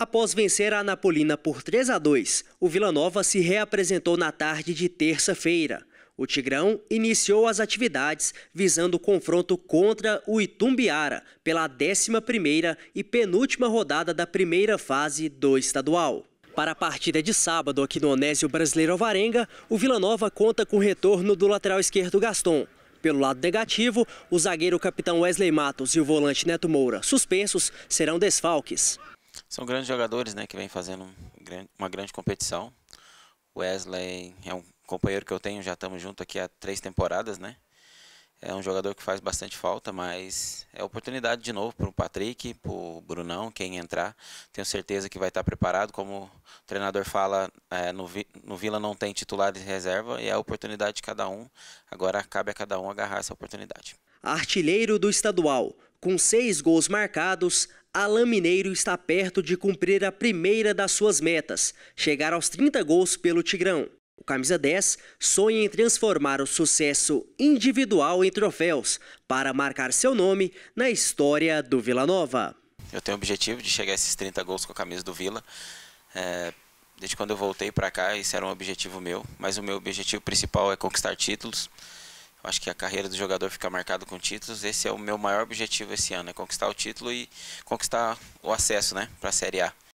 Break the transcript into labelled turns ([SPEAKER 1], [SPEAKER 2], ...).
[SPEAKER 1] Após vencer a Anapolina por 3 a 2, o Vila Nova se reapresentou na tarde de terça-feira. O Tigrão iniciou as atividades visando o confronto contra o Itumbiara pela 11ª e penúltima rodada da primeira fase do estadual. Para a partida de sábado aqui no Onésio Brasileiro Alvarenga, o Vila Nova conta com o retorno do lateral esquerdo Gaston, pelo lado negativo, o zagueiro capitão Wesley Matos e o volante Neto Moura, suspensos, serão desfalques.
[SPEAKER 2] São grandes jogadores, né, que vem fazendo uma grande competição. Wesley é um companheiro que eu tenho, já estamos junto aqui há três temporadas, né? É um jogador que faz bastante falta, mas é oportunidade de novo para o Patrick, para o Brunão, quem entrar. Tenho certeza que vai estar preparado. Como o treinador fala, é, no, no Vila não tem titular de reserva e é a oportunidade de cada um. Agora cabe a cada um agarrar essa oportunidade. Artilheiro
[SPEAKER 1] do estadual, com seis gols marcados, Alain Mineiro está perto de cumprir a primeira das suas metas, chegar aos 30 gols pelo Tigrão. O camisa 10 sonha em transformar o sucesso individual em troféus para marcar seu nome na história do Vila Nova.
[SPEAKER 2] Eu tenho o objetivo de chegar a esses 30 gols com a camisa do Vila. É, desde quando eu voltei para cá, isso era um objetivo meu, mas o meu objetivo principal é conquistar títulos acho que a carreira do jogador fica marcada com títulos. Esse é o meu maior objetivo esse ano, é conquistar o título e conquistar o acesso, né, para a Série A.